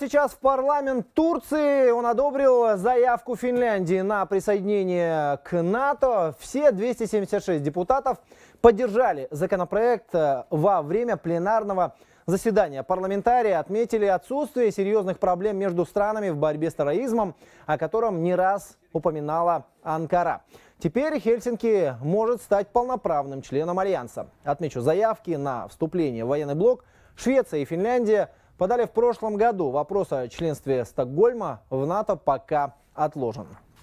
Сейчас в парламент Турции он одобрил заявку Финляндии на присоединение к НАТО. Все 276 депутатов поддержали законопроект э, во время пленарного заседания. Парламентарии отметили отсутствие серьезных проблем между странами в борьбе с терроризмом, о котором не раз упоминала Анкара. Теперь Хельсинки может стать полноправным членом Альянса. Отмечу, заявки на вступление в военный блок Швеция и Финляндия – подали в прошлом году. Вопрос о членстве Стокгольма в НАТО пока отложен.